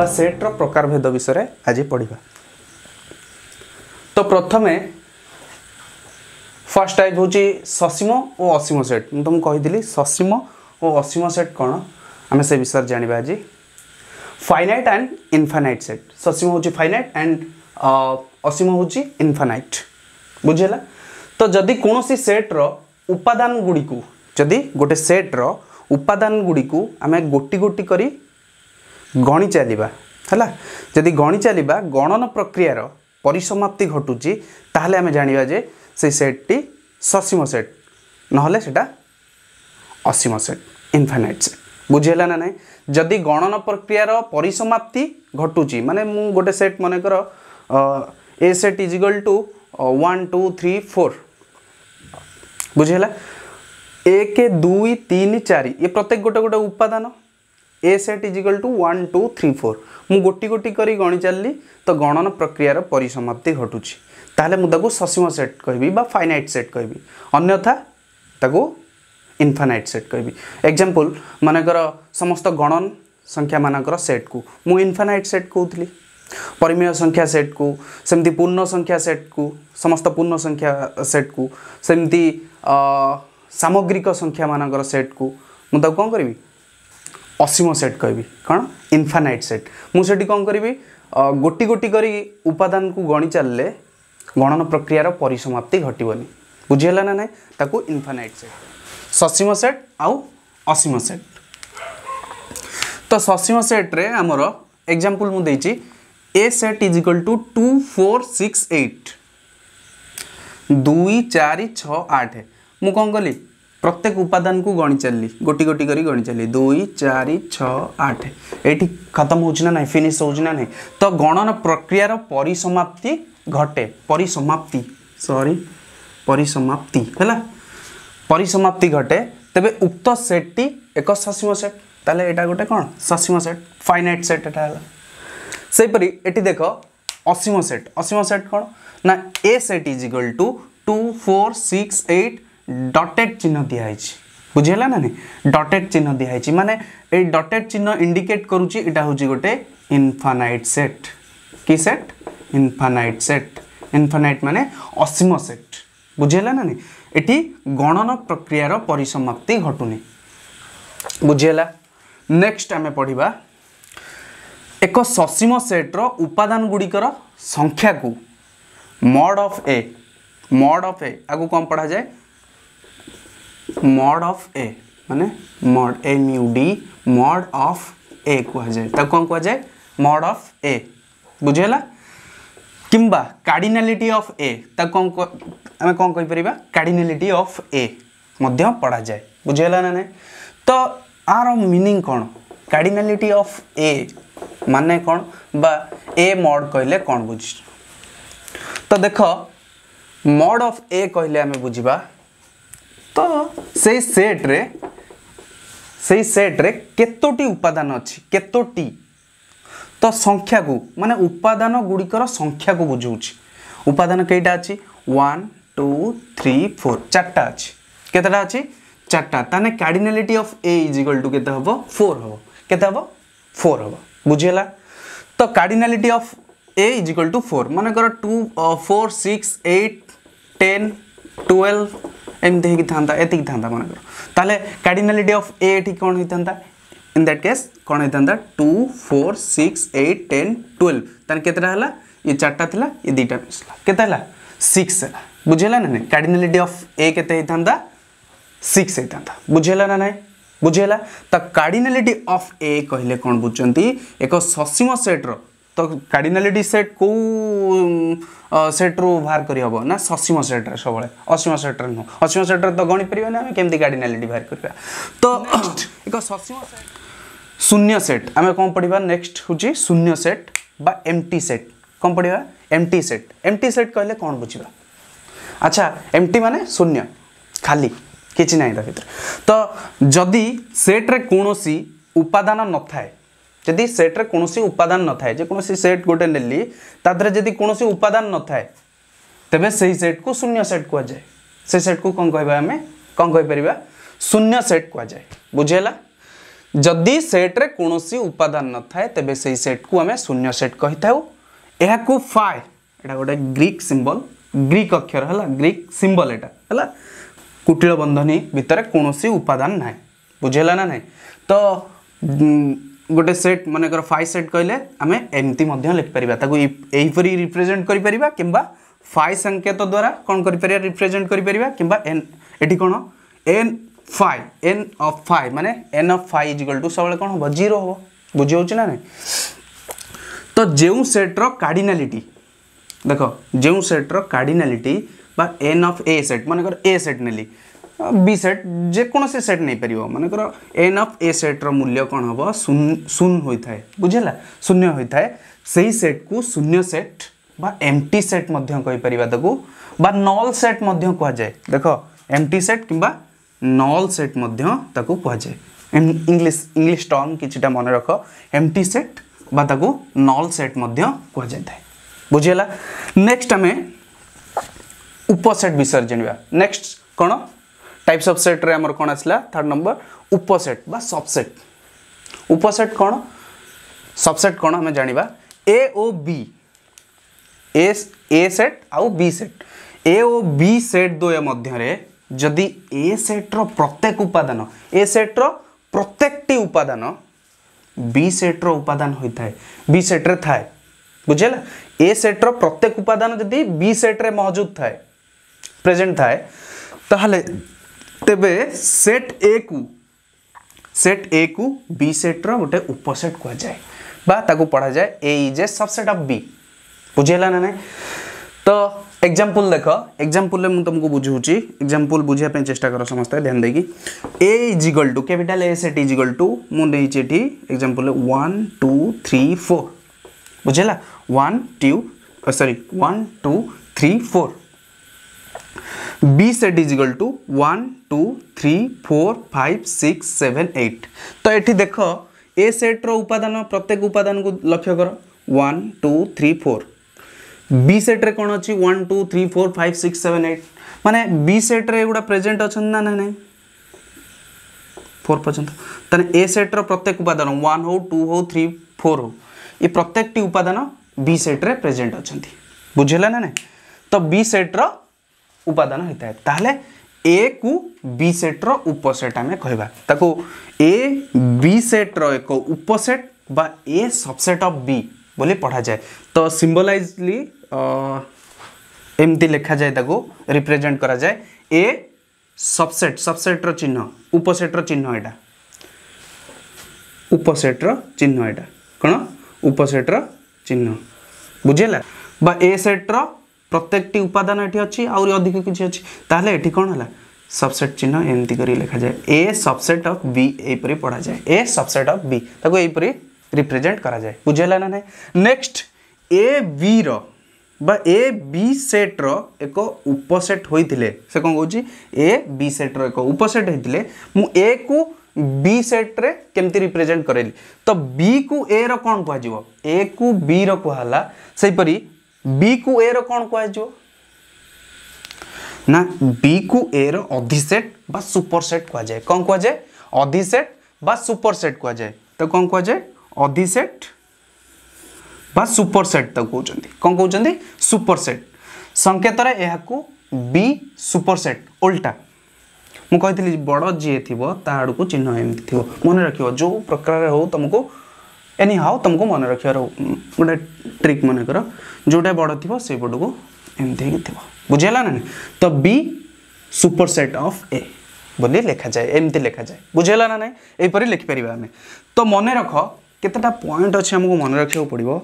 বা সেট্র প্রকারভেদ বিষয়ে আজ পড়া তো প্রথমে ফার্স্ট টাইপ হচ্ছে সসীম ও অসীম সেট মু তুমি কহিলি সসীম ও অসীম সেট কোণ আমি সে বিষয়ে জাঁয়া আজ ফাইনাইট অ্যান্ড ইনফানাইট সেট সসীম হচ্ছে ফাইনাইট অ্যান্ড অসীম হচ্ছে ইনফানাইট বুঝিলা তো যদি কোণী সেট্র উপাদান গুড়ি যদি গোটে সেট্র উপাদান গুড়ি আমি গোটি গোটি করে ଗଣି ଚାଲିବା ହେଲା ଯଦି ଗଣି ଚାଲିବା ଗଣନ ପ୍ରକ୍ରିୟାର ପରିସମାପ୍ତି ଘଟୁଛି ତାହେଲେ ଆମେ ଜାଣିବା ଯେ ସେଇ ସେଟ୍ଟି ସସୀମ ସେଟ୍ ନହେଲେ ସେଇଟା ଅସୀମ ସେଟ୍ ଇନଫାନାଇଟ୍ ସେଟ୍ ବୁଝିହେଲା ନା ନାହିଁ ଯଦି ଗଣନ ପ୍ରକ୍ରିୟାର ପରିସମାପ୍ତି ଘଟୁଛି ମାନେ ମୁଁ ଗୋଟେ ସେଟ୍ ମନେକର A set is equal to one two three four ବୁଝିହେଲା ଏକ ଦୁଇ ତିନି ଚାରି ଏ ପ୍ରତ୍ୟେକ ଗୋଟେ ଗୋଟେ ଉପାଦାନ A set is to one two three four मु गोटी गोटी कर गणि चलि तो गणन प्रक्रियार परिसमाप्ति घटू ताहले मुझे ससीम सेट कह फाइनइट सेट कह अन्यथा ताको इनफानाइट सेट कह एग्जांपल मानकर समस्त गणन संख्या मानकर सेट को मु इनफानाइट सेट कौली परिमेय संख्या सेट को सेमती पूर्ण संख्या सेट को समस्त पूर्ण संख्या सेट को सेमती सामग्रिक संख्या मानकर सेट को मुझे कौन करी অসীম সেট কবি কোণ ইনফানাইট সেট মু সেটি কম করবি গোটি গোটি করি উপাদান কু গণি চালে গণন প্রক্রিয়ার পরিসমাপ্তি ঘটবনি বুঝিলা না না তাকে ইনফানাইট সেট সসীম সেট আউ অসীম সেট তো সসীম সেট্রে আমার এক্সাম্পল মু দেইছি A set is equal to two four six eight दुई चार छ आठ मुझे कौन कली প্রত্যেক উপাদানকে গণি চালি গোটি গোটি করে গণি চালি দুই চারি ছ আট এইটি খতম হচ্ছে না না ফিনিশ হচ্ছে না না তো গণন প্রক্রিয়ার পরিসমাপ্তি ঘটে পরিসমাপ্তি সরি পরিসমাপ্তি হল পরিসমাপ্তি ঘটে তবে উক্ত সেটটি এক সসীম সেট তাহলে এটা গোটে কোণ সসীম সেট ফাইনাইট সেট এটা হল সেইপরি এটি দেখ অসীম সেট অসীম সেট কোণ না A set is equal to two four six eight dotted চিহ্ন দিয়া হয়েছে বুঝিলা না ডটেড চিহ্ন দিয়া হয়েছে মানে এই ডটেড চিহ্ন ইন্ডিকেট করুছি এটা হচ্ছে গোটে ইনফানাইট সেট কি সেট ইনফানাইট সেট ইনফানাইট মানে অসীম সেট বুঝিলা না এটি গণন প্রক্রিয়ার পরিসমাপ্তি ঘটুনি বুঝিলা নেক্সট আমি পড়া ଏକ ସସୀମ ସେଟ୍ର ଉପାଦାନ ଗୁଡ଼ିକର ସଂଖ୍ୟାକୁ mod of A mod of A ଆକୁ କ'ଣ ପଢ଼ାଯାଏ মড অফ এ মানে mod M U D mod of A କୁହାଯାଏ ତାକୁ କ'ଣ କୁହାଯାଏ ମଡ୍ ଅଫ୍ ଏ ବୁଝିହେଲା କିମ୍ବା କାର୍ଡ଼ିନାଲିଟି ଅଫ୍ ଏ ତାକୁ କ'ଣ ଆମେ କ'ଣ କହିପାରିବା କାର୍ଡ଼ିନାଲିଟି ଅଫ୍ ଏ ମଧ୍ୟ ପଢ଼ାଯାଏ ବୁଝିହେଲା ନା ନାହିଁ ତ ଆର ମିନିଂ କ'ଣ କାର୍ଡ଼ିନାଲିଟି ଅଫ୍ ଏ ମାନେ କ'ଣ ବା ଏ ମଡ୍ କହିଲେ କ'ଣ ବୁଝି ତ ଦେଖ ମଡ୍ ଅଫ୍ ଏ କହିଲେ ଆମେ ବୁଝିବା ତ ସେଇ ସେଟ୍ରେ ସେଇ ସେଟ୍ରେ କେତୋଟି ଉପାଦାନ ଅଛି କେତୋଟି ତ ସଂଖ୍ୟାକୁ ମାନେ ଉପାଦାନ ଗୁଡ଼ିକର ସଂଖ୍ୟାକୁ ବୁଝଉଛି ଉପାଦାନ କେଇଟା ଅଛି ୱାନ୍ ଟୁ ଥ୍ରୀ ଫୋର୍ ଚାରିଟା ଅଛି କେତେଟା ଅଛି চারটা তাহলে cardinality of A is equal to কেতে হব ফোর হব কেতে হব ফোর হব বুঝিলা তো cardinality of A is equal to four মনে কর two four six eight ten twelve ଏମିତି ହେଇକି ଥାନ୍ତା ଏତିକି ଥାନ୍ତା ମନେକର ତାହେଲେ କାର୍ଡ଼ିନାଲିଟି ଅଫ୍ ଏ ଏଠି କ'ଣ ହେଇଥାନ୍ତା ইন দ্যাট কেস কোণ হয়ে two four six eight ten twelve তাহলে কেতটা হল ই চারটা লা ই দুইটা মিশলা কেতে হল সিক্স হল বুঝেলা না না কার্ডিনালিটি অফ এ কেতে হয়ে সিক্স হয়ে বুঝেলা না না বুঝেলা তা কার্ডিনালিটি অফ এ কহিলে কোণ বুঝছেন এক সসীম সেট্র ତ କାର୍ଡ଼ିନାଲିଟି ସେଟ୍ କେଉଁ ସେଟ୍ରୁ ବାହାର କରିହେବ ନା ଅସୀମ ସେଟ୍ରେ ସବୁବେଳେ ଅସୀମ ସେଟ୍ରେ ନୁହଁ ଅସୀମ ସେଟ୍ରେ ତ ଗଣିପାରିବାନି ଆମେ କେମିତି କାର୍ଡ଼ିନାଲିଟି ବାହାର କରିବା ତ ଏକ ସସୀମ ଶୂନ୍ୟ ସେଟ୍ ଆମେ କ'ଣ ପଢ଼ିବା ନେକ୍ସଟ ହେଉଛି ଶୂନ୍ୟ ସେଟ୍ ବା ଏମ୍ ଟି ସେଟ୍ କଣ empty empty set empty set କହିଲେ କଣ ବୁଝିବା ଆଚ୍ଛା ଏମ୍ ଟି ମାନେ ଶୂନ୍ୟ ଖାଲି କିଛି ନାହିଁ ତା ଭିତରେ ତ ଯଦି ସେଟ୍ରେ କୌଣସି ଉପାଦାନ ନଥାଏ जदि सेट्रे कौन उपादान न थाए जो सेट गोटे नेली जदि कौन उपादान न थाए तेज से ही सेट को शून्य सेट कह जाए से सेट को कहें कौन कहपर शून्य सेट कह जाए बुझेगा जदि सेट्रे कौन उपादान न थाए तेब से ही सेट को आम शून्य सेट कही था फाय गोटे ग्रीक सिंबल ग्रीक अक्षर है ग्रीक सिंबल यटा है कुटिल बंधनी भितर कौन उपादान ना बुझेगा ना ना तो গোটে সেট মনেকর ফাইভ সেট কহিলে আমি এমতি লিখিপারা তাকে এইপরি রিপ্রেজেন্ট করে পারা কিংবা ফাইভ সংকেত দ্বারা কম করে পারা রিপ্রেজেন্ট করে পারা কিংবা এন এটি কোণ N five N of five মানে N of five is equal to সবুলে কোণ হব জিরো হব বুঝি হচ্ছে না তো যে সেট্র কার্ডিনালিটি দেখ যে সেট্র কার্ডিনালিটি বা এন অফ এ সেট মনেকর এ সেট নেলি बी सेट जेकोसी सेट नहीं पार मन कर एन अफ ए सेट्र मूल्य कौन हम शून हो बुझेगा शून्य होता है से ही सेट को शून्य सेट बा एम टी सेट कहीपर तक नल सेट कहुए देख एम टी सेट कि नल सेट कहुए इंग्लीश इंग्लीश टर्म कि मन रख एम टी सेट बात नल सेट कहुए बुझेगा नेक्स्ट आम उपसेट विषय जानवा नेक्स्ट कौन टाइप्स अफ सेट्रे आमर कौन आसला थर्ड नंबर उपसेट बा सबसेट उपसेट कौन सबसेट कौन आम जाना ए ओ बी ए ए सेट आउ बी सेट ए ओ बी सेट दो द्वय मध्य रे जदि ए सेट रो प्रत्येक उपादान ए सेट रो प्रत्येक टी उपादान बी सेट रो उपादान বি সেট্র উপাদান হয়ে থাকে বি সেট্রে থাকে বুঝলা এ সেট্র প্রত্যেক উপাদান যদি বি সেট্রে মজুদ থাকে প্রেজেন্ট থাকে তাহলে तेरे सेट ए को सेट ए को बी सेट रोटे उपसेट कह जाए पढ़ा जाए A is a subset of B बुझेगा ना ना तो एग्जांपल देख एग्जांपल एक्जामपल तुमको बुझुची एग्जांपल बुझाप चेस्टा कर समस्त ध्यान देगी A is equal to capital A set is equal to मुझे ये example one two three four बुझेगा one two sorry one two three four B set is equal to one two three four five six seven eight तो ये देख ए सेट्र उपादान प्रत्येक उपादान को लक्ष्य कर one two three four B सेट्रे कौन अच्छी one two three four five six seven eight माने बी सेट्रे एगुड़ा प्रेजेन्ट अच्छा ना ना ना फोर पर्यटन तेने ए सेट्र प्रत्येक उपादान वन हो टू हो थ्री फोर हो ये प्रत्येक उपादान बी सेट्रे प्रेजेन्ट अच्छा बुझेगा ना ना तो बी सेट्र उपादान होता है तेल ए कु बी सेट्र उपसेट आम कह ए सेट्र एक उपसेट बा ए सबसेट अफ बी बोले पढ़ा जाए तो सिंबलाइजली एमती लिखा जाए रिप्रेजेंट करा जाए ए सबसेट सबसेट्र चिन्ह उपसेट्र चिन्ह यटा उपसेट्र चिन्ह यटा कौन उपसेट्र चिन्ह बुझेगा ए सेट्र प्रत्येक उपादान ये अच्छी आधिक किसी अच्छी অছি कौन है सबसेट चिन्ह एमती कर लिखा जाए ए सबसेट अफ बी पढ़ा जाए ए सबसेट अफ बी ताको यहीपर रिप्रेजेंट करा जाए बुझेला ना ना नेक्स्ट ए बी र बा ए बी सेट रो एक उपसेट होते से कौन कौन ए बी सेट रो एक उपसेट होते मु ए को बी सेट रे केमती रिप्रेजेंट करेली तो बी को ए रो कौन कह ए को बी रो कहला सेही बी को ए कौन कहुए ना बी को ए अधिसेट बा सुपरसेट जाए कौन जाए अधिसेट बा सुपरसेट जाए तो कौन जाए अधिसेट बा सुपरसेट तो कहते कौन कहते सुपरसेट संकेतर यह बी सुपरसेट उल्टा मुझे बड़ जी थी ताड़ को चिन्ह एम थी मन रख जो प्रकार हो तुमको एनी हाउ तुमको मन रखार गोटे ट्रिक मन कर जोटा बड़ थी से को एमती थी बुझेगा ना तो B superset of A बोली लेखा जाए एमती लेखा जाए बुझेगा ना ना यहीपर लिखिपर आम तो मन रख केतटा पॉइंट अच्छे आमको मन रखा पड़ो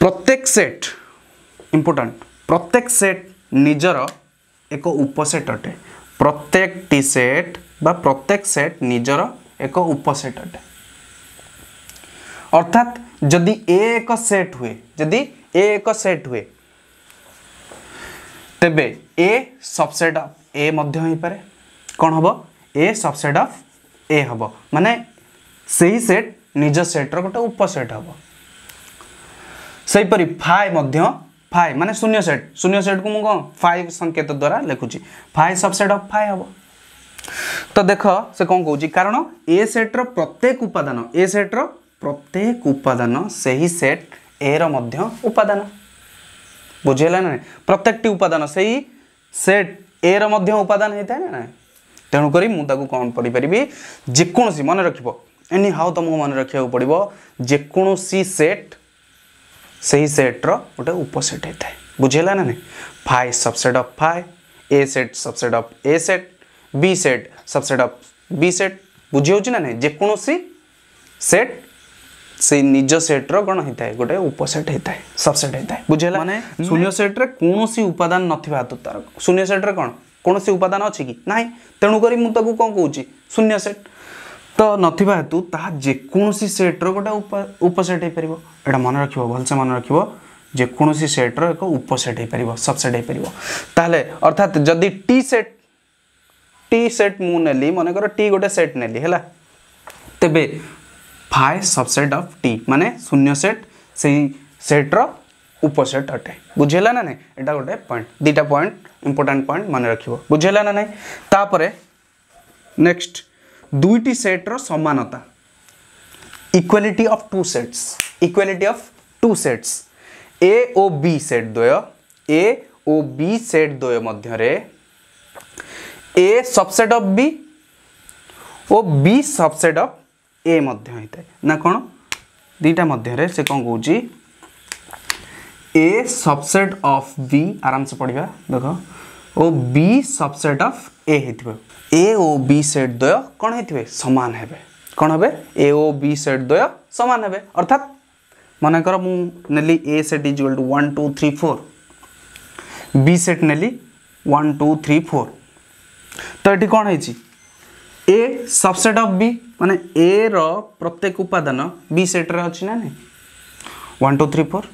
प्रत्येक सेट इम्पोर्टाट प्रत्येक सेट निजर एक उपसेट अटे प्रत्येक टी सेट बा प्रत्येक सेट निजर एक उपसेट अटे अर्थात जदि ए एक सेट हुए जदि ए एक सेट हुए तबे ए सबसेट ऑफ ए मध्य पारे कौन हम ए सबसेट ऑफ ए हम माने से ही सेट निज सेट्र गोटे उपसेट हम से फाय मध्य फाय माने शून्य सेट शून्य सेट को मुझे फाय संकेत द्वारा लिखुची फाय सबसेट ऑफ फाय हम तो देख से कौन कौन कारण ए सेट्र प्रत्येक उपादान ए सेट्र प्रत्येक उपादान से ही सेट ए रान बुझे ना प्रत्येक उपादान से ही सेट ए रान होता है ना तेणुक मुझे कौन पढ़ी पारि जेकोसी मन रख एनी हाउ तुमको मन रखा पड़ो जेकोसी सेट से ही सेट रोटे उपसेट होता है बुझेगा ना phi subset of phi A set subset of A set B set subset of B set बुझे ना नहीं जेकोसी सेट ସେଇ ନିଜ ସେଟ୍ର କ'ଣ ହେଇଥାଏ ଗୋଟେ ଉପସେଟ୍ ହେଇଥାଏ ସବସେଟ୍ ହେଇଥାଏ ବୁଝିହେଲା ମାନେ ଶୂନ୍ୟ ସେଟ୍ରେ କୌଣସି ଉପାଦାନ ନଥିବା ହେତୁ ତା'ର ଶୂନ୍ୟ ସେଟ୍ରେ କ'ଣ କୌଣସି ଉପାଦାନ ଅଛି କି ନାହିଁ ତେଣୁକରି ମୁଁ ତାକୁ କ'ଣ କହୁଛି ଶୂନ୍ୟ ସେଟ୍ ତ ନଥିବା ହେତୁ ତାହା ଯେକୌଣସି ସେଟ୍ର ଗୋଟେ ଉପସେଟ୍ ହେଇପାରିବ ଏଇଟା ମନେ ରଖିବ ଭଲସେ ମନେ ରଖିବ ଯେକୌଣସି ସେଟ୍ର ଏକ ଉପସେଟ୍ ହେଇପାରିବ ସବସେଟ୍ ହେଇପାରିବ ତାହେଲେ ଅର୍ଥାତ୍ ଯଦି ଟି ସେଟ୍ ଟି ସେଟ୍ ମୁଁ ନେଲି ମନେକର ଟି ଗୋଟେ ସେଟ୍ ନେଲି ହେଲା ତେବେ फाय सबसेट अफ टी मान शून्य सेट सेट्र उपसेट अटे बुझेगा ना नहीं एटा गोटे पॉइंट दुटा पॉइंट इंपोर्टाट पॉइंट मन रख बुझेगा ना नहीं नेक्स्ट दुईट सेट्र सानता equality of two sets equality of two sets A ओ बी सेट द्वय ए ओ बी सेट द्वय मध्य ए सबसेट अफ बी ओ बी सबसेट अफ ए मध्य ना कौन दीटा मध्य से कौन कौन ए सबसेट ऑफ बी आराम से पढ़ा देख ओ B subset of A A ओ बी सेट द्वय कौन है सामान है कौन हे ए ओ बी सेट द्वय सामान है अर्थात मनकर मुली A set is equal to one two three four B set नेली वन टू थ्री फोर तो ये कौन है ए सबसेट अफ बी माने ए रो प्रत्येक उपादान बी सेट रे अछि ना नै 1 2 3 4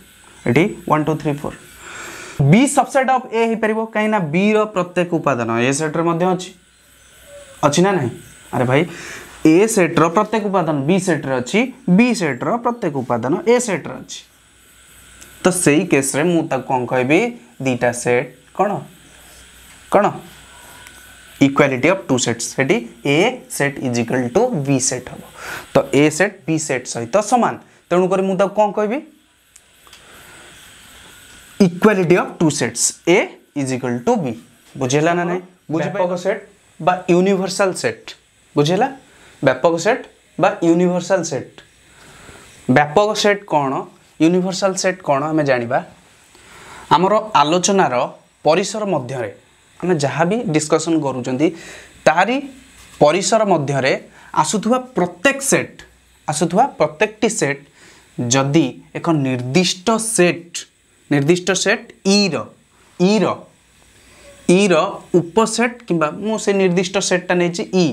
एटी 1 2 3 4 बी सबसेट अफ ए हो पार कहीं बी रो प्रत्येक उपादान ए सेट रे मध्य अछि अछि ना नै अरे भाई ए सेट रो प्रत्येक उपादान बी सेट रे अछि बी सेट रो प्रत्येक उपादान ए सेट रे अछि तो सेही केस रे मु ताक कोन कहबी दीटा सेट कोन कोन ইকুয়ালিটি অফ টু সেট সেটি A set is equal to B set হব তো এ সেট বি সেট সহিত সমান তেমুকরি মু তাকে কম কবি equality of two sets A is equal to B বুঝেলা না নাই ব্যাপক সেট বা ইউনিভার্সাল সেট বুঝেলা ব্যাপক সেট বা ইউনিভার্সাল সেট ବ୍ୟାପକ ସେଟ୍ କ'ଣ ୟୁନିଭର୍ସାଲ୍ ସେଟ୍ କ'ଣ ଆମେ ଜାଣିବା ଆମର ଆଲୋଚନାର ପରିସର ମଧ୍ୟରେ ଆମେ ଯାହା ବି ଡିସ୍କସନ୍ କରୁଛନ୍ତି ତାରି ପରିସର ମଧ୍ୟରେ ଆସୁଥିବା ପ୍ରତ୍ୟେକ ସେଟ୍ ଆସୁଥିବା ପ୍ରତ୍ୟେକଟି ସେଟ୍ ଯଦି ଏକ ନିର୍ଦ୍ଦିଷ୍ଟ ସେଟ୍ ନିର୍ଦ୍ଦିଷ୍ଟ ସେଟ୍ ଇର ଇର ଇର ଉପସେଟ୍ କିମ୍ବା ମୁଁ ସେ ନିର୍ଦ୍ଦିଷ୍ଟ ସେଟ୍ଟା ନେଇଛି ଇ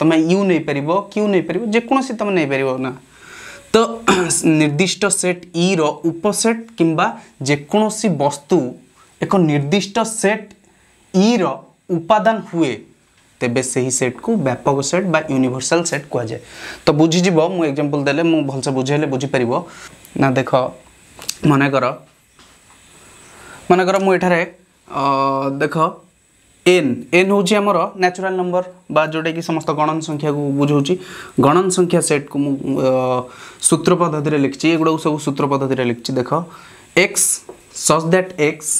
ତୁମେ ୟୁ ନେଇପାରିବ କ୍ୟୁ ନେଇପାରିବ ଯେକୌଣସି ତୁମେ ନେଇପାରିବ ନା ତ ନିର୍ଦ୍ଦିଷ୍ଟ ସେଟ୍ ଇର ଉପସେଟ୍ କିମ୍ବା ଯେକୌଣସି ବସ୍ତୁ ଏକ ନିର୍ଦ୍ଦିଷ୍ଟ ସେଟ୍ इर उपादान हुए तेज से ही सेट को व्यापक सेट बा यूनिभर्सल सेट कह जाए तो बुझीज मुझे एक्जामपल दे भलसे बुझे बुझीपर ना देख मनेकर मनेकर मुठार देख एन एन होमर न्याचुराल नंबर बा जोटा कि समस्त गणन संख्या को बुझौर गणन संख्या सेट को सूत्र पद्धति लिखी एगुड़ा सब सूत्र पद्धति लिखी देख एक्स सच दैट एक्स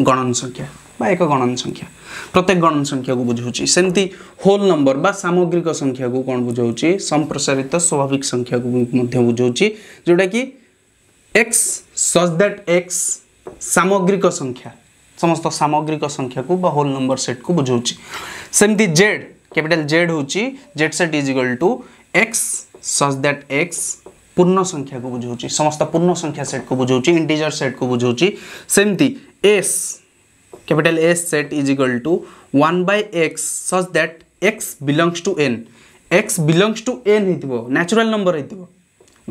गणन संख्या एक गणन संख्या प्रत्येक गणन संख्या को बुझाऊँगी सेमती होल नंबर बा सामग्रिक संख्या को कौन बुझाऊँगी संप्रसारित स्वाभाविक संख्या को बुझाऊँगी जोटा कि एक्स सज दैट एक्स सामग्रिक संख्या समस्त सामग्रिक संख्या को होल नंबर सेट को बुझाऊँगी सेमती जेड कैपिटल जेड हूँ Z set is equal to x such that x पूर्ण संख्या को बुझाऊँगी समस्त पूर्ण संख्या सेट को बुझाऊँगी इंटीजर सेट को बुझाऊँगी सेमती S capital S set is equal to 1 by x such that x belongs to n. x belongs to n ହେଇଥିବ ନ୍ୟାଚୁରାଲ ନମ୍ବର ହେଇଥିବ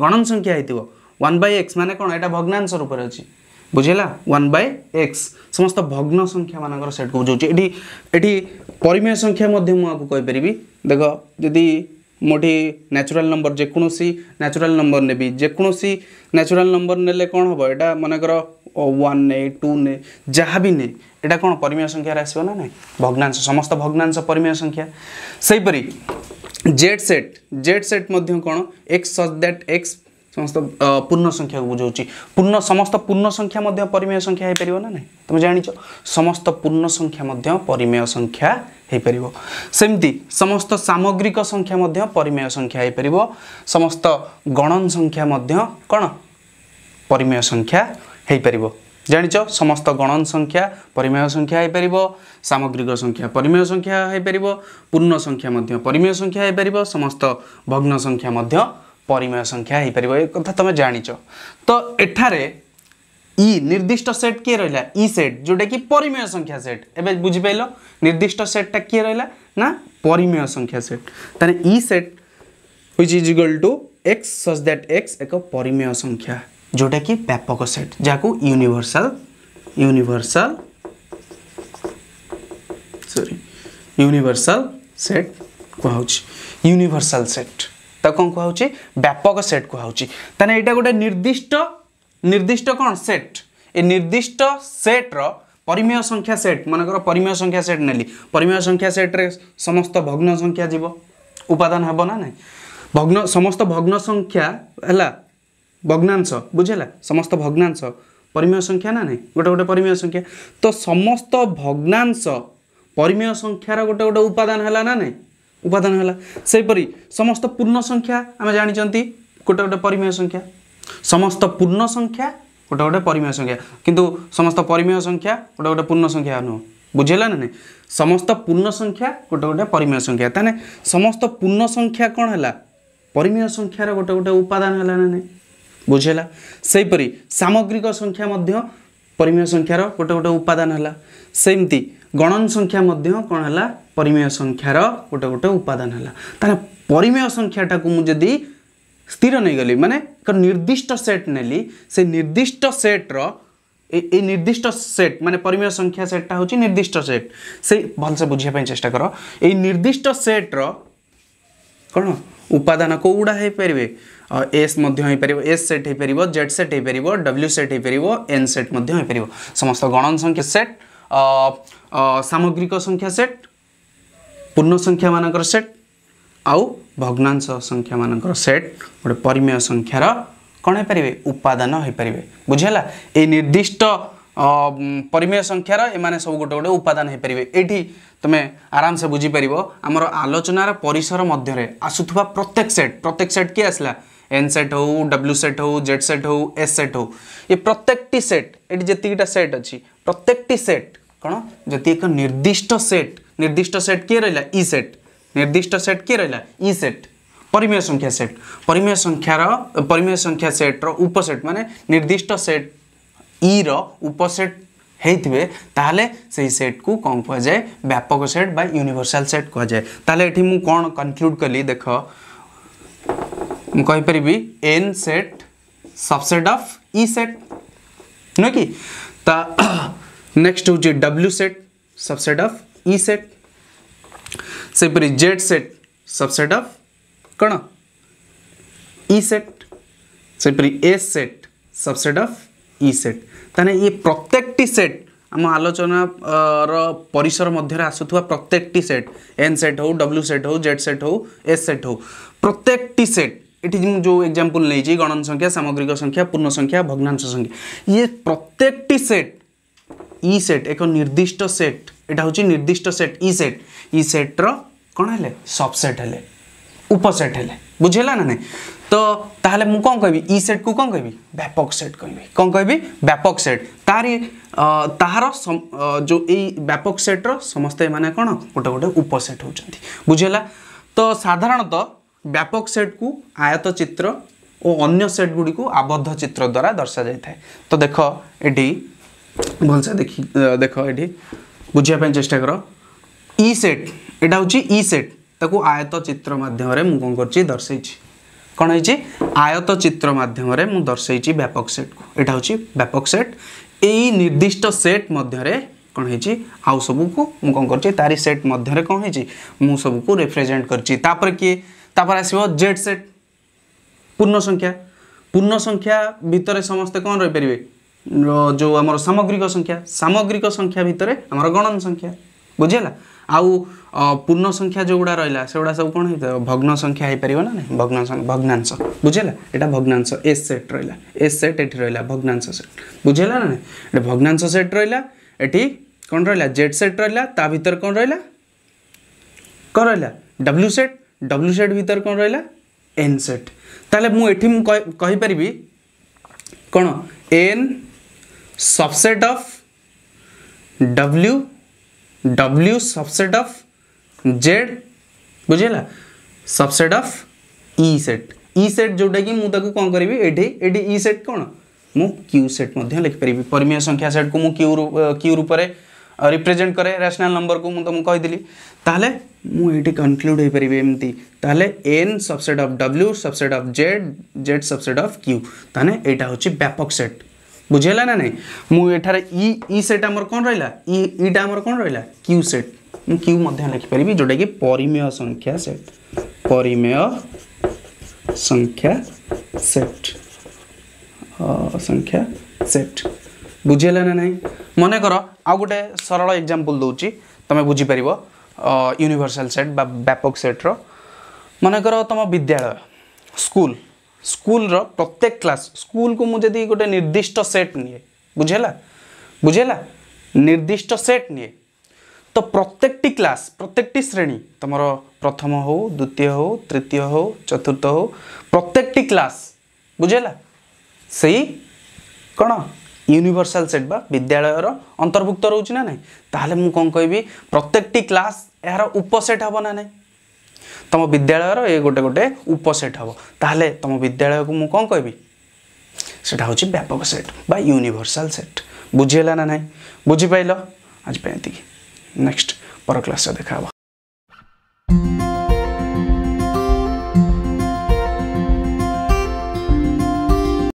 ଗଣନ ସଂଖ୍ୟା ହେଇଥିବ ୱାନ୍ ବାଇ ଏକ୍ସ ମାନେ କ'ଣ ଏଇଟା ଭଗ୍ନାଂଶ ରୂପରେ ଅଛି ବୁଝିହେଲା ୱାନ୍ ବାଇ ଏକ୍ସ ସମସ୍ତ ଭଗ୍ନ ସଂଖ୍ୟାମାନଙ୍କର ସେଟ୍କୁ ବୁଝାଉଛି ଏଠି ଏଠି ପରିମେୟ ସଂଖ୍ୟା ମଧ୍ୟ ମୁଁ ଆକୁ କହିପାରିବି ଦେଖ ଯଦି ମୁଁ ଏଠି ନ୍ୟାଚୁରାଲ ନମ୍ବର ଯେକୌଣସି ନ୍ୟାଚୁରାଲ ନମ୍ବର ନେବି ଯେକୌଣସି ନ୍ୟାଚୁରାଲ ନମ୍ବର ନେଲେ କ'ଣ ହେବ ଏଇଟା ମନେକର ୱାନ୍ ନେ ଟୁ ନେ ଯାହା ବି ନେ एटा परिमेय एउटा करिमेय संख्यारस नै भग्नांश समस्त भग्नांश परिमेय संख्या जेड सेट जेड सेट कन् एक्स सज द्याट एक्स समस्त संख्या पूर्णसङ्ख्या बुझाउँछ पूर्ण समस्त संख्या संख्या परिमेय पूर्णसङ्ख्याम्यापार त म जो समस्त पूर्णसंख्यामेय संख्या परिमेय संख्या समिति समस्त समाग्रिक संख्यामेय संख्या समस्त गणन संख्या परिमेय संख्या ଜାଣିଛ ସମସ୍ତ ଗଣନ ସଂଖ୍ୟା ପରିମେୟ ସଂଖ୍ୟା ହୋଇପାରିବ ସାମଗ୍ରିକ ସଂଖ୍ୟା ପରିମେୟ ସଂଖ୍ୟା ହୋଇପାରିବ ପୂର୍ଣ୍ଣ ସଂଖ୍ୟା ମଧ୍ୟ ପରିମେୟ ସଂଖ୍ୟା ହୋଇପାରିବ ସମସ୍ତ ଭଗ୍ନ ସଂଖ୍ୟା ମଧ୍ୟ ପରିମେୟ ସଂଖ୍ୟା ହୋଇପାରିବ ଏ କଥା ତୁମେ ଜାଣିଛ ତ ଏଠାରେ ଇ ନିର୍ଦ୍ଦିଷ୍ଟ ସେଟ୍ କିଏ ରହିଲା ଇ ସେଟ୍ ଯେଉଁଟାକି ପରିମେୟ ସଂଖ୍ୟା ସେଟ୍ ଏବେ ବୁଝିପାରିଲ ନିର୍ଦ୍ଦିଷ୍ଟ ସେଟ୍ଟା କିଏ ରହିଲା ନା ପରିମେୟ ସଂଖ୍ୟା ସେଟ୍ ତାହେଲେ E set which is equal to x such that x ଏକ ପରିମେୟ ସଂଖ୍ୟା जोटा कि व्यापक सेट जहाँ universal universal sorry universal set कहूँ यूनिवर्सल सेट ତାକୁ କ'ଣ କୁହାହେଉଛି ବ୍ୟାପକ ସେଟ୍ କୁହାହେଉଛି ତାହେଲେ ଏଇଟା ଗୋଟେ ନିର୍ଦ୍ଦିଷ୍ଟ ନିର୍ଦ୍ଦିଷ୍ଟ କ'ଣ ସେଟ୍ ଏ ନିର୍ଦ୍ଦିଷ୍ଟ ସେଟ୍ର ପରିମେୟ ସଂଖ୍ୟା ସେଟ୍ ମନେକର ପରିମେୟ ସଂଖ୍ୟା ସେଟ୍ ନେଲି ପରିମେୟ ସଂଖ୍ୟା ସେଟ୍ରେ ସମସ୍ତ ଭଗ୍ନ ସଂଖ୍ୟା ଯିବ ଉପାଦାନ ହେବ ନା ନାହିଁ ଭଗ୍ନ ସମସ୍ତ ଭଗ୍ନ ସଂଖ୍ୟା ହେଲା भग्नांश बुझिला समस्त भग्नांश परिमेय संख्या नै परिमेय संख्या त समस्त भग्नांश परिमेय संख्यार गए उपन होला उपदान होलापरि समस्त पूर्णसङ्ख्या जाने परिमेय संख्या समस्त पूर्णसंख्या परिमेय संख्या कि समस्तमेय संख्या गए पूर्णसङ्ख्या नु बुझिला नै समस्त पूर्णसंख्या गएमय संख्या त सम पूर्णसंख्या कन् होला परिमय संख्यार गए उपादान ना नै ବୁଝିହେଲା ସେହିପରି ସାମଗ୍ରିକ ସଂଖ୍ୟା ମଧ୍ୟ ପରିମେୟ ସଂଖ୍ୟାର ଗୋଟେ ଗୋଟେ ଉପାଦାନ ହେଲା ସେମିତି ଗଣନ ସଂଖ୍ୟା ମଧ୍ୟ କ'ଣ ହେଲା ପରିମେୟ ସଂଖ୍ୟାର ଗୋଟେ ଗୋଟେ ଉପାଦାନ ହେଲା ତାହେଲେ ପରିମେୟ ସଂଖ୍ୟାଟାକୁ ମୁଁ ଯଦି ସ୍ଥିର ନେଇଗଲି ମାନେ ଏକ ନିର୍ଦ୍ଦିଷ୍ଟ ସେଟ୍ ନେଲି ସେ ନିର୍ଦ୍ଦିଷ୍ଟ ସେଟ୍ର এই নির্দিষ্ট সেট মানে পরিমেয় সংখ্যা সেটটা হচ্ছে নির্দিষ্ট সেট সেই ভালসে বুঝিয়া চেষ্টা কর এই নির্দিষ্ট সেট্র କ'ଣ ଉପାଦାନ କେଉଁଗୁଡ଼ା ହେଇପାରିବେ ଏସ୍ ମଧ୍ୟ ହୋଇପାରିବ ଏସ୍ ସେଟ୍ ହୋଇପାରିବ ଜେଡ୍ ସେଟ୍ ହୋଇପାରିବ ଡବ୍ଲ୍ୟୁ ସେଟ୍ ହୋଇପାରିବ ଏନ୍ ସେଟ୍ ମଧ୍ୟ ହୋଇପାରିବ ସମସ୍ତ ଗଣନ ସଂଖ୍ୟା ସେଟ୍ ସାମଗ୍ରିକ ସଂଖ୍ୟା ସେଟ୍ ପୂର୍ଣ୍ଣ ସଂଖ୍ୟାମାନଙ୍କର ସେଟ୍ ଆଉ ଭଗ୍ନାଂଶ ସଂଖ୍ୟାମାନଙ୍କର ସେଟ୍ ଗୋଟେ ପରିମେୟ ସଂଖ୍ୟାର କ'ଣ ହୋଇପାରିବେ ଉପାଦାନ ହୋଇପାରିବେ ବୁଝିହେଲା ଏଇ ନିର୍ଦ୍ଦିଷ୍ଟ ପରିମେୟ ସଂଖ୍ୟାର ଏମାନେ ସବୁ ଗୋଟେ ଗୋଟେ ଉପାଦାନ ହୋଇପାରିବେ ଏଇଠି ତୁମେ ଆରାମସେ ବୁଝିପାରିବ ଆମର ଆଲୋଚନାର ପରିସର ମଧ୍ୟରେ ଆସୁଥିବା ପ୍ରତ୍ୟେକ ସେଟ୍ ପ୍ରତ୍ୟେକ ସେଟ୍ କିଏ ଆସିଲା ଏନ୍ ସେଟ୍ ହଉ ଡବ୍ଲ୍ୟୁ ସେଟ୍ ହଉ ଜେଡ୍ ସେଟ୍ ହଉ ଏସ୍ ସେଟ୍ ହଉ ଏ ପ୍ରତ୍ୟେକଟି ସେଟ୍ ଏଠି ଯେତିକିଟା ସେଟ୍ ଅଛି ପ୍ରତ୍ୟେକଟି ସେଟ୍ କ'ଣ ଯଦି ଏକ ନିର୍ଦ୍ଦିଷ୍ଟ ସେଟ୍ ନିର୍ଦ୍ଦିଷ୍ଟ ସେଟ୍ କିଏ ରହିଲା ଇ ସେଟ୍ ନିର୍ଦ୍ଦିଷ୍ଟ ସେଟ୍ କିଏ ରହିଲା ଇ ସେଟ୍ ପରିମେୟ ସଂଖ୍ୟା ସେଟ୍ ପରିମେୟ ସଂଖ୍ୟାର ପରିମେୟ ସଂଖ୍ୟା ସେଟ୍ର ଉପସେଟ୍ ମାନେ ନିର୍ଦ୍ଦିଷ୍ଟ ସେଟ୍ रेट होते हैं से सेट को कौन कह जाए व्यापक सेट बा यूनिवर्सल सेट कह जाए ताले ये मुझे कौन कनक्लूड कली देख मुपरि N set subset of E set नुह कि नेक्स्ट हूँ W set subset of E set से जेड सेट सबसेट अफ कौन इ सेट से S set subset of E set তাহলে ই প্রত্যেকটি সেট ଆମ ଆଲୋଚନାର ପରିସର ମଧ୍ୟରେ ଆସୁଥିବା ପ୍ରତ୍ୟେକଟି ସେଟ୍ ଏନ୍ ସେଟ୍ ହେଉ ଡବ୍ଲ୍ୟୁ ସେଟ୍ ହେଉ ଜେଡ୍ ସେଟ୍ ହେଉ ଏସ୍ ସେଟ୍ ହେଉ ପ୍ରତ୍ୟେକଟି ସେଟ୍ ଏଠି ମୁଁ ଯେଉଁ ଏକ୍ଜାମ୍ପଲ୍ ନେଇଛି ଗଣନ ସଂଖ୍ୟା ସାମଗ୍ରିକ ସଂଖ୍ୟା ପୂର୍ଣ୍ଣ ସଂଖ୍ୟା ଭଗ୍ନାଂଶ ସଂଖ୍ୟା ଇଏ ପ୍ରତ୍ୟେକଟି ସେଟ୍ ଇ ସେଟ୍ ଏକ ନିର୍ଦ୍ଦିଷ୍ଟ ସେଟ୍ ଏଇଟା ହେଉଛି ନିର୍ଦ୍ଦିଷ୍ଟ ସେଟ୍ ଇ ସେଟ୍ ଇ ସେଟ୍ର କ'ଣ ହେଲେ ସବସେଟ୍ ହେଲେ ଉପସେଟ୍ ହେଲେ ବୁଝିହେଲା ନା ନାହିଁ तो ताहले मु कोन कहबी ई सेट को कोन कहबी व्यापक सेट कहबी कोन कहबी व्यापक सेट तारी ताहार जो एई व्यापक सेट रो समस्त माने कोन गोटे गोटे उपसेट हो छथि बुझेला तो साधारणत व्यापक सेट को आयत चित्र ओ अन्य सेट गुडी को आबद्ध चित्र द्वारा दर्शा जाय थाए तो देखो एडी भलसे देखि देखो एडी बुझिया पय चेष्टा करो ई सेट एटा होची ई सेट ताको आयत चित्र माध्यम रे मु कोन करची दर्शै छी କ'ଣ ହେଇଛି ଆୟତ ଚିତ୍ର ମାଧ୍ୟମରେ ମୁଁ ଦର୍ଶାଇଛି ବ୍ୟାପକ ସେଟ୍କୁ ଏଇଟା ହେଉଛି ବ୍ୟାପକ ସେଟ୍ ଏଇ ନିର୍ଦ୍ଦିଷ୍ଟ ସେଟ୍ ମଧ୍ୟରେ କ'ଣ ହେଇଛି ଆଉ ସବୁକୁ ମୁଁ କ'ଣ କରିଛି ତାରି ସେଟ୍ ମଧ୍ୟରେ କ'ଣ ହେଇଛି ମୁଁ ସବୁକୁ ରିପ୍ରେଜେଣ୍ଟ କରିଛି ତାପରେ କିଏ ତାପରେ ଆସିବ ଜେଡ୍ ସେଟ୍ ପୂର୍ଣ୍ଣ ସଂଖ୍ୟା ପୂର୍ଣ୍ଣ ସଂଖ୍ୟା ଭିତରେ ସମସ୍ତେ କ'ଣ ରହିପାରିବେ ଯେଉଁ ଆମର ସାମଗ୍ରିକ ସଂଖ୍ୟା ସାମଗ୍ରିକ ସଂଖ୍ୟା ଭିତରେ ଆମର ଗଣନ ସଂଖ୍ୟା ବୁଝିହେଲା ଆଉ ପୂର୍ଣ୍ଣ ସଂଖ୍ୟା ଯେଉଁଗୁଡ଼ା ରହିଲା ସେଗୁଡ଼ା ସବୁ କ'ଣ ହେଇଥିବ ଭଗ୍ନ ସଂଖ୍ୟା ହେଇପାରିବ ନା ନାହିଁ ଭଗ୍ନ ଭଗ୍ନାଂଶ ବୁଝିଲା ଏଇଟା ଭଗ୍ନାଂଶ ଏସ୍ ସେଟ୍ ରହିଲା ଏସ୍ ସେଟ୍ ଏଠି ରହିଲା ଭଗ୍ନାଂଶ ସେଟ୍ ବୁଝିଲା ନା ନାହିଁ ଏଠି ଭଗ୍ନାଂଶ ସେଟ୍ ରହିଲା ଏଠି କ'ଣ ରହିଲା ଜେଡ୍ ସେଟ୍ ରହିଲା ତା ଭିତରେ କ'ଣ ରହିଲା କ'ଣ ରହିଲା ଡବ୍ଲ୍ୟୁ ସେଟ୍ ଡବ୍ଲ୍ୟୁ ସେଟ୍ ଭିତରେ କ'ଣ ରହିଲା ଏନ୍ ସେଟ୍ ତାହେଲେ ମୁଁ ଏଠି ମୁଁ କହିପାରିବି କ'ଣ N subset of W W subset of Z बुझे subset of E set E set जोटा कि मुझे कौन करी ये एठी इ सेट कौन मु सेट लिखिपर परमेय संख्या सेट को मु क्यू रूप से रिप्रेजेंट कै रैशनल नंबर को मुझे तुम तेल मुझे कनक्लूड हो एठी एमती तेल N subset of W subset of Z Z subset of Q तेल यहाँ हूँ व्यापक सेट बुझेगा ना ना मुझे इ सेट आम कौन रहा इटा आम कौन रहा क्यू सेट क्यू लिखिपर जोटा कि परिमेय संख्या सेट परिमेय संख्या सेट संख्या सेट बुझेगा ना ना मन कर आउ गोटे सरल एक्जामपल दौर तुम्हें बुझीपर यूनिवर्सल सेट व्यापक सेट्र मन कर तुम विद्यालय स्कूल ସ୍କୁଲର ପ୍ରତ୍ୟେକ କ୍ଲାସ୍ ସ୍କୁଲକୁ ମୁଁ ଯଦି ଗୋଟେ ନିର୍ଦ୍ଦିଷ୍ଟ ସେଟ୍ ନିଏ ବୁଝିହେଲା ବୁଝିହେଲା ନିର୍ଦ୍ଦିଷ୍ଟ ସେଟ୍ ନିଏ ତ ପ୍ରତ୍ୟେକଟି କ୍ଲାସ୍ ପ୍ରତ୍ୟେକଟି ଶ୍ରେଣୀ ତୁମର ପ୍ରଥମ ହେଉ ଦ୍ୱିତୀୟ ହେଉ ତୃତୀୟ ହେଉ ଚତୁର୍ଥ ହେଉ ପ୍ରତ୍ୟେକଟି କ୍ଲାସ୍ ବୁଝିହେଲା ସେଇ କ'ଣ ୟୁନିଭର୍ସାଲ୍ ସେଟ୍ ବା ବିଦ୍ୟାଳୟର ଅନ୍ତର୍ଭୁକ୍ତ ରହୁଛି ନା ନାହିଁ ତାହେଲେ ମୁଁ କ'ଣ କହିବି ପ୍ରତ୍ୟେକଟି କ୍ଲାସ୍ ଏହାର ଉପସେଟ୍ ହେବ ନା ନାହିଁ ତମ ବିଦ୍ୟାଳୟର ଏ ଗୋଟେ ଗୋଟେ ଉପସେଟ୍ ହେବ ତାହେଲେ ତମ ବିଦ୍ୟାଳୟକୁ ମୁଁ କ'ଣ କହିବି ସେଇଟା ହେଉଛି ବ୍ୟାପକ ସେଟ୍ ବା ୟୁନିଭର୍ସାଲ୍ ସେଟ୍ ବୁଝିହେଲା ନା ନାହିଁ ବୁଝିପାରିଲ ଆଜି ପାଇଁ ଏତିକି ନେକ୍ସଟ ପର କ୍ଲାସ୍ରେ ଦେଖା ହେବ